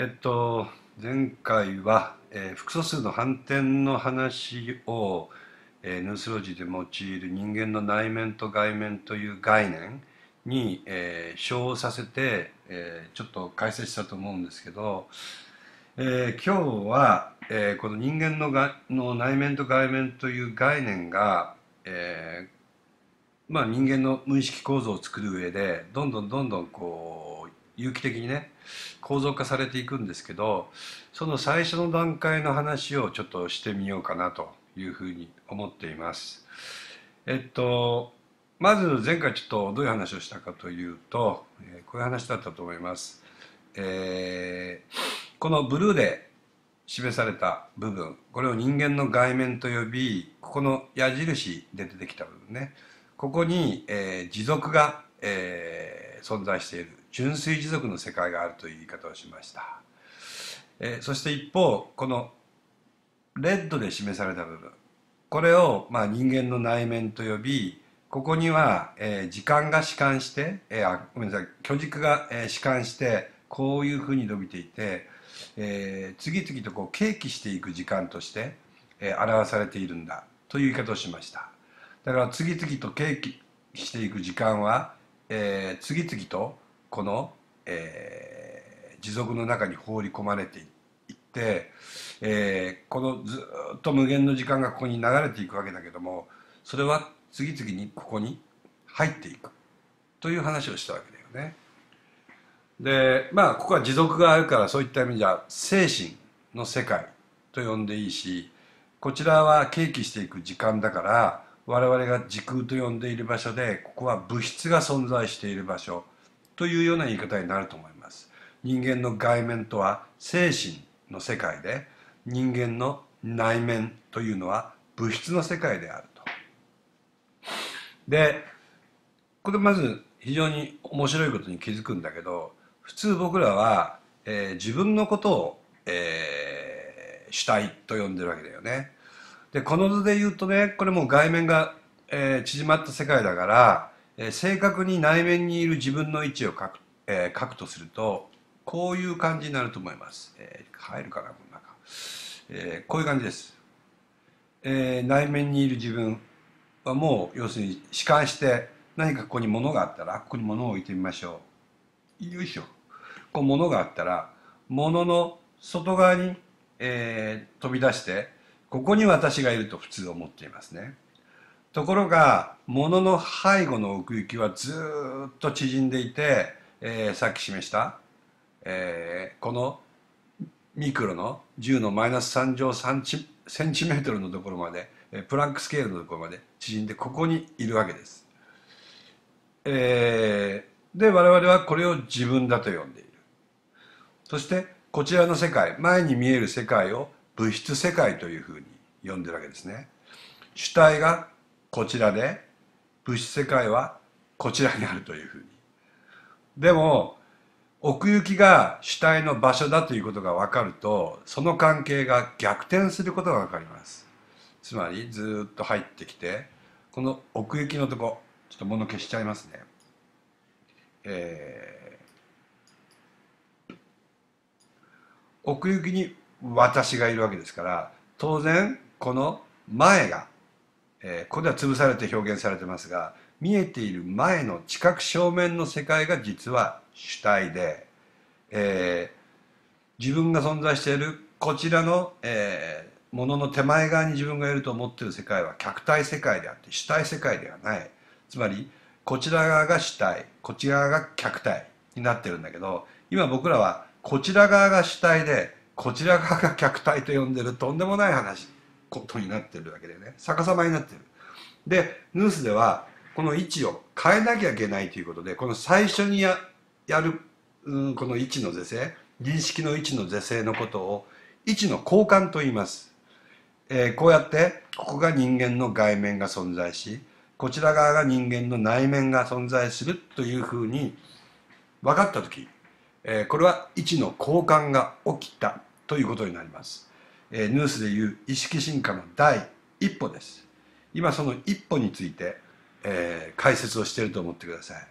えっと前回は、えー、複素数の反転の話を、えー、ヌースロジーで用いる人間の内面と外面という概念に、えー、させて、えー、ちょっと解説したと思うんですけど、えー、今日は、えー、この人間のがの内面と外面という概念が、えー、まあ、人間の無意識構造を作る上でどんどんどんどんこう有機的にね構造化されていくんですけどその最初の段階の話をちょっとしてみようかなというふうに思っています。えっとまず前回ちょっとどういう話をしたかというと、えこういう話だったと思います。えー、このブルーで示された部分これを人間の外面と呼びここの矢印で出てきた部分ねここに、えー、持続が、えー、存在している純粋持続の世界があるという言い方をしました、えー、そして一方このレッドで示された部分これをまあ人間の内面と呼びここには、えー、時間が弛緩して、えー、あごめんなさい虚軸が、えー、弛緩してこういうふうに伸びていて、えー、次々とこう契機していく時間として、えー、表されているんだという言い方をしましただから次々と契機していく時間は、えー、次々とこの、えー、持続の中に放り込まれていって、えー、このずっと無限の時間がここに流れていくわけだけどもそれは次々にここに入っていくという話をしたわけだよね。でまあここは持続があるからそういった意味じゃ精神の世界と呼んでいいしこちらは契機していく時間だから我々が時空と呼んでいる場所でここは物質が存在している場所というような言い方になると思います人間の外面とは精神の世界で人間の内面というのは物質の世界であるとでこれまず非常に面白いことに気づくんだけど普通僕らは、えー、自分のことを、えー、主体と呼んでるわけだよねでこの図で言うとねこれも外面が、えー、縮まった世界だからえ正確に内面にいる自分の位置を書く,、えー、書くとするとこういう感じになると思います、えー、入るかなこの中、えー、こういう感じです、えー、内面にいる自分はもう要するに弛緩して何かここに物があったらここに物を置いてみましょうよいしょこう物があったら物の外側に、えー、飛び出してここに私がいると普通思っていますね。ところが物の背後の奥行きはずっと縮んでいて、えー、さっき示した、えー、このミクロの10のマイナス3乗3センチメートルのところまでプランクスケールのところまで縮んでここにいるわけです。えー、で我々はこれを自分だと呼んでいる。そしてこちらの世界前に見える世界を物質世界というふうに呼んでるわけですね。主体がこちらで物質世界はこちらにあるというふうにでも奥行きが主体の場所だということが分かるとその関係が逆転することが分かりますつまりずっと入ってきてこの奥行きのとこちょっと物消しちゃいますねえー、奥行きに私がいるわけですから当然この前がえー、ここでは潰されて表現されてますが見えている前の知覚正面の世界が実は主体で、えー、自分が存在しているこちらの、えー、ものの手前側に自分がいると思っている世界は客体世界であって主体世界ではないつまりこちら側が主体こっち側が客体になってるんだけど今僕らはこちら側が主体でこちら側が客体と呼んでるとんでもない話ことになってるわけでね逆さまになってるでヌースではこの位置を変えなきゃいけないということでこの最初にやる、うん、この位置の是正認識の位置の是正のことを位置の交換と言います、えー、こうやってここが人間の外面が存在しこちら側が人間の内面が存在するというふうに分かった時、えー、これは位置の交換が起きたということになりますえニュースでいう意識進化の第一歩です今その一歩について、えー、解説をしていると思ってください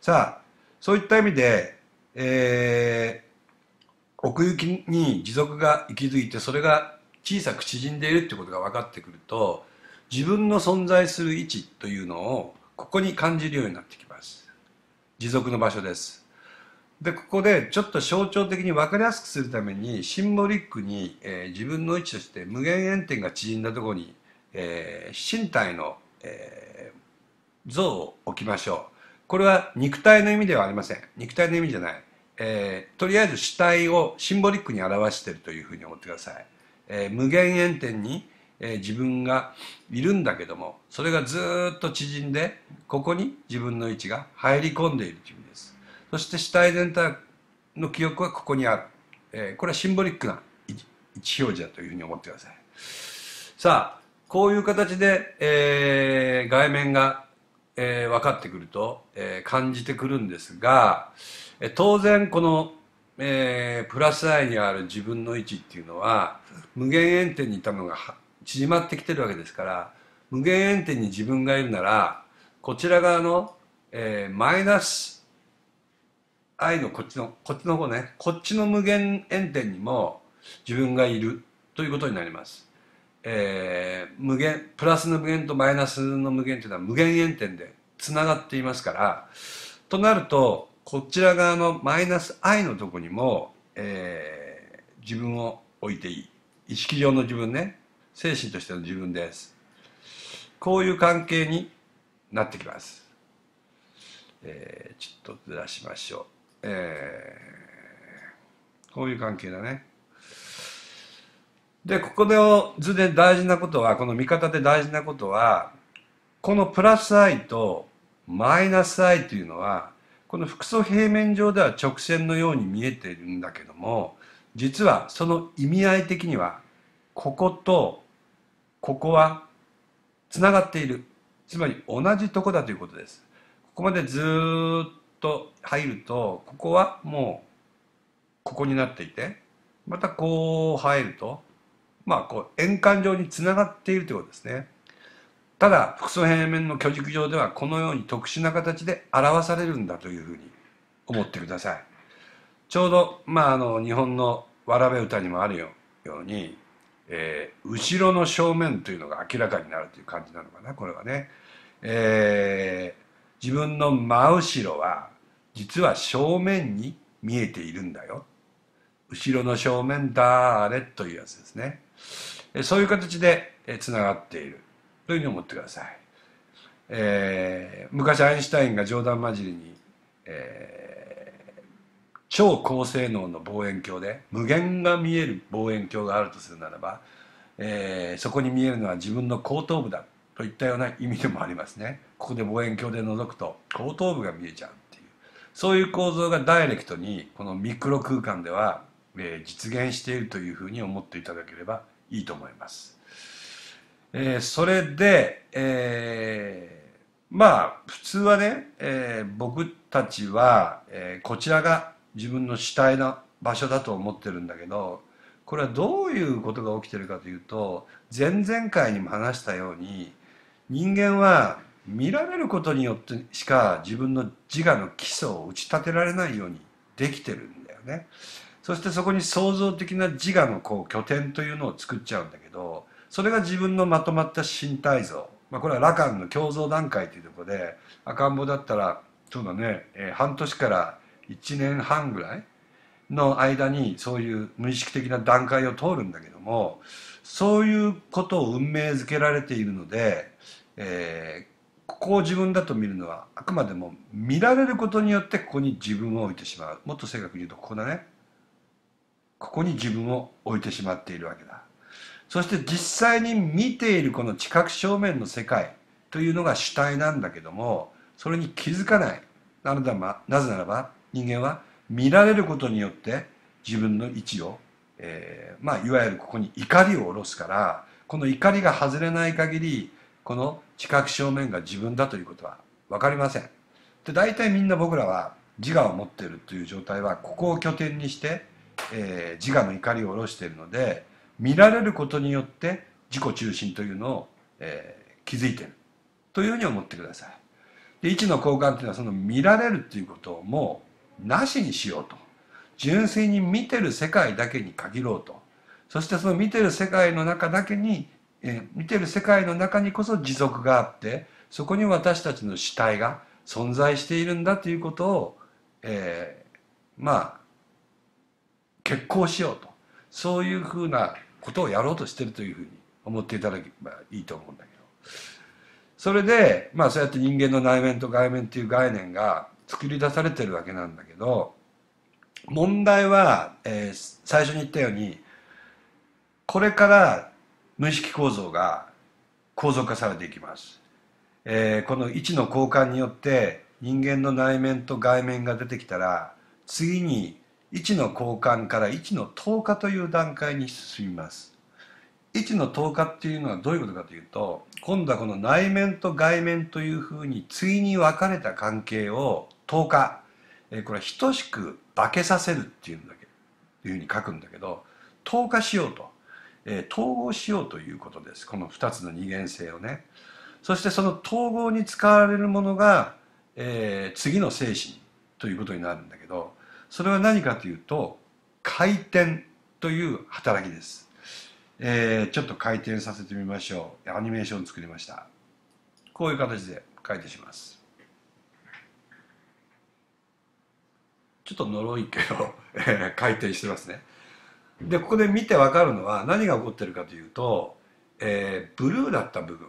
さあそういった意味で、えー、奥行きに持続が息づいてそれが小さく縮んでいるってことが分かってくると自分の存在する位置というのをここに感じるようになってきます持続の場所ですでここでちょっと象徴的に分かりやすくするためにシンボリックに、えー、自分の位置として無限炎点が縮んだところに、えー、身体の、えー、像を置きましょうこれは肉体の意味ではありません肉体の意味じゃない、えとりあえず主体をシンボリックに表しているというふうに思ってください、え無限炎点に、え自分がいるんだけどもそれがずっと縮んでここに自分の位置が入り込んでいるという意味ですそして死体全体の記憶はここにある、えー、これはシンボリックな位置表示だというふうに思ってくださいさあこういう形で、えー、外面が、えー、分かってくると、えー、感じてくるんですが、えー、当然この、えー、プラスイにある自分の位置っていうのは無限遠点にいたのが縮まってきてるわけですから無限遠点に自分がいるならこちら側の、えー、マイナス愛のこっちのこっちの方ねこっちの無限円点にも自分がいるということになります、えー、無限プラスの無限とマイナスの無限というのは無限円点でつながっていますからとなるとこちら側のマイナス愛のとこにも、えー、自分を置いていい意識上の自分ね精神としての自分ですこういう関係になってきます、えー、ちょっとずらしましょうえー、こういう関係だね。で、ここで図で大事なことは、この見方で大事なことは、このプラス i とマイナス i というのは、この複素平面上では直線のように見えているんだけども、実はその意味合い的には、こことここはつながっている。つまり同じとこだということです。ここまでずっと入るとここはもうここになっていてまたこう入るとまあこう円環状につながっているということですね。ただ複素平面の巨軸上ではこのように特殊な形で表されるんだというふうに思ってください。ちょうど、まあ、あの日本のわらべ歌にもあるように、えー、後ろの正面というのが明らかになるという感じなのかなこれはね。えー、自分の真後ろは実は正面に見えているんだよ後ろの正面だーれというやつですねそういう形でつながっているというふうに思ってください、えー、昔アインシュタインが冗談交じりに、えー、超高性能の望遠鏡で無限が見える望遠鏡があるとするならば、えー、そこに見えるのは自分の後頭部だといったような意味でもありますねここで望遠鏡で覗くと後頭部が見えちゃうそういう構造がダイレクトにこのミクロ空間では、えー、実現しているというふうに思っていただければいいと思います。えー、それで、えー、まあ普通はね、えー、僕たちは、えー、こちらが自分の主体の場所だと思ってるんだけどこれはどういうことが起きてるかというと前々回にも話したように人間は見られることによってしか自分の自我の基礎を打ち立てられないようにできてるんだよね。そしてそこに創造的な自我のこう拠点というのを作っちゃうんだけど、それが自分のまとまった身体像。まあ、これは羅漢の共造段階というところで、赤ん坊だったら、そうだね、えー、半年から1年半ぐらいの間にそういう無意識的な段階を通るんだけども、そういうことを運命づけられているので、えー、ここを自分だと見るのはあくまでも見られることによってここに自分を置いてしまうもっと正確に言うとここだねここに自分を置いてしまっているわけだそして実際に見ているこの知覚正面の世界というのが主体なんだけどもそれに気づかないなぜならば人間は見られることによって自分の位置を、えー、まあいわゆるここに怒りを下ろすからこの怒りが外れない限りこの知覚正面が自分だということは分かりませんで大体みんな僕らは自我を持っているという状態はここを拠点にして、えー、自我の怒りを下ろしているので見られることによって自己中心というのを、えー、気づいてるというふうに思ってくださいで位置の交換というのはその見られるということをもうなしにしようと純粋に見てる世界だけに限ろうとそしてその見てる世界の中だけにえ見てる世界の中にこそ持続があってそこに私たちの主体が存在しているんだということを、えー、まあ決行しようとそういうふうなことをやろうとしてるというふうに思っていただけばいいと思うんだけどそれでまあそうやって人間の内面と外面という概念が作り出されてるわけなんだけど問題は、えー、最初に言ったようにこれから無意識構造が構造化されていきます、えー、この位置の交換によって人間の内面と外面が出てきたら次に位置の交換から位置の透過という段階に進みます位置の透過っていうのはどういうことかというと今度はこの内面と外面というふうに次に分かれた関係を透過、えー、これは等しく化けさせるっていうんだけというふうに書くんだけど透過しようとえー、統合しようということですこの2つの二元性をねそしてその統合に使われるものが、えー、次の精神ということになるんだけどそれは何かというと回転という働きです、えー、ちょっと回転させてみましょうアニメーション作りましたこういう形で回転しますちょっと呪いけど、え回転してますねでここで見てわかるのは何が起こってるかというと、えー、ブルーだった部分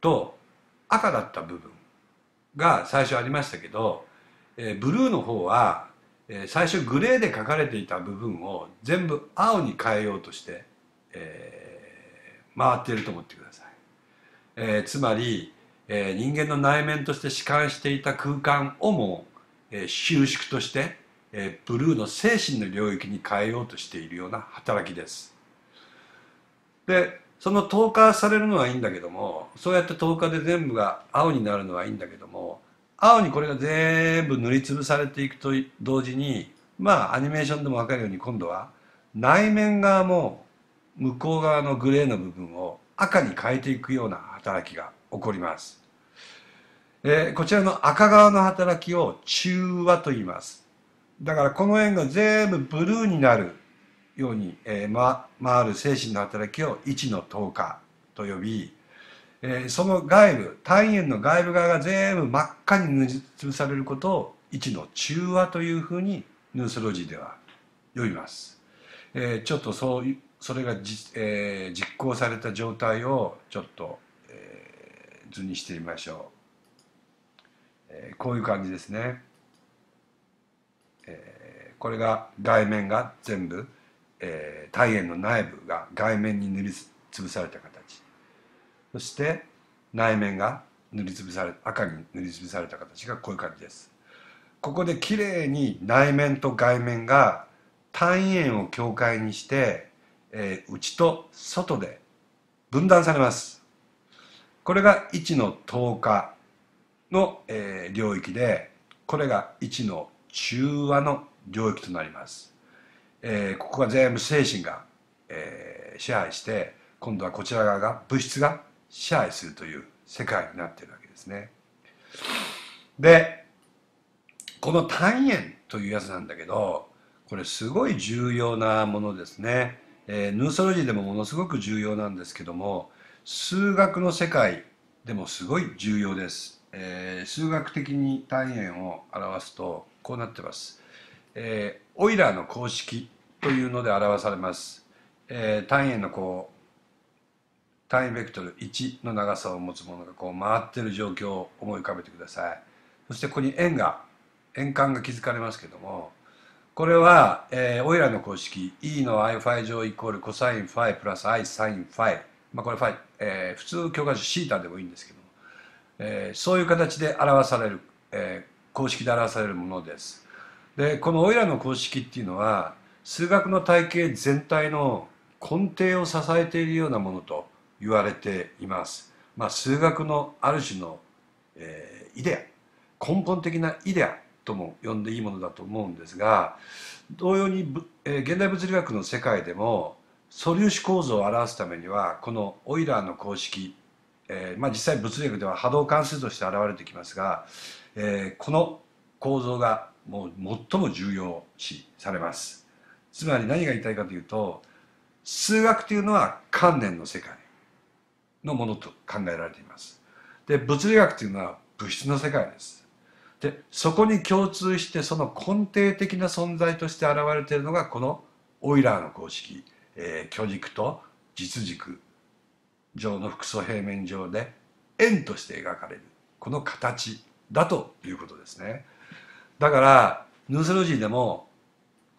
と赤だった部分が最初ありましたけど、えー、ブルーの方は、えー、最初グレーで書かれていた部分を全部青に変えようとして、えー、回っていると思ってください。えつまり、え人間の内面として弛緩していた空間をも、え収縮としてえブルーの精神の領域に変えようとしているような働きです。でその透過されるのはいいんだけどもそうやって透過で全部が青になるのはいいんだけども青にこれが全部塗りつぶされていくと同時にまあアニメーションでも分かるように今度は内面側も向こう側のグレーの部分を赤に変えていくような働きが起こります。えー、こちらの赤側の働きを中和と言います。だからこの円が全部ブルーになるように、えーま、回る精神の働きを1の透過と呼び、えー、その外部単円の外部側が全部真っ赤に塗りつぶされることを1の中和というふうにヌースロジーでは呼びます、えー、ちょっとそうそれがじ、えー、実行された状態をちょっと、えー、図にしてみましょう、えー、こういう感じですね。えー、これが外面が全部、えー、体炎の内部が外面に塗りつぶされた形そして内面が塗りつぶされ赤に塗りつぶされた形がこういう感じですここできれいに内面と外面が単円を境界にして、えー、内と外で分断されますこれが1の10日の、えー、領域でこれが1の中和の領域となります、えー、ここは全部精神が、えー、支配して今度はこちら側が物質が支配するという世界になっているわけですねでこの単円というやつなんだけどこれすごい重要なものですね、えー、ヌーソロジーでもものすごく重要なんですけども数学の世界でもすごい重要です、えー、数学的に単円を表すとこうなってます。えー、オイラーの公式というので表されます。えー、単位のこう単位ベクトル1の長さを持つものがこう回ってる状況を思い浮かべてください。そしてここに円が円環が築かれますけどもこれは、えー、オイラーの公式 E の i ファイ乗イコールコサインファイプラス i サインファイ、まあ、これファイ、えー、普通教科書シータでもいいんですけども、えー、そういう形で表される、えー、公式で表されるものですでこのオイラーの公式っていうのは数学の体系全体の根底を支えているようなものと言われています、まあ、数学のある種の、えー、イデア根本的なイデアとも呼んでいいものだと思うんですが同様に、えー、現代物理学の世界でも素粒子構造を表すためにはこのオイラーの公式、えーまあ、実際物理学では波動関数として現れてきますがえー、この構造がもう最も重要視されますつまり何が言いたいかというと数学というのは観念の世界のものと考えられていますで物理学というのは物質の世界ですでそこに共通してその根底的な存在として現れているのがこのオイラーの公式、えー、巨軸と実軸上の複素平面上で円として描かれるこの形だということですねだからヌースロジーでも、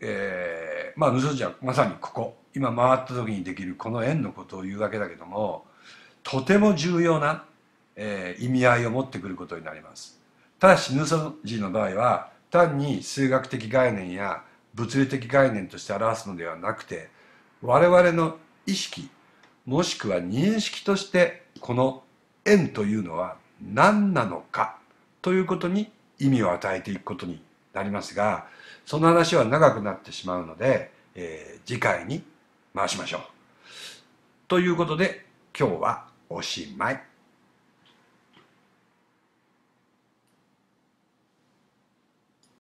えー、まあヌースロジーはまさにここ今回った時にできるこの円のことを言うわけだけどもとても重要な、えー、意味合いを持ってくることになりますただしヌースロジーの場合は単に数学的概念や物理的概念として表すのではなくて我々の意識もしくは認識としてこの円というのは何なのかということに意味を与えていくことになりますがその話は長くなってしまうので、えー、次回に回しましょう。ということで今日はおしまい。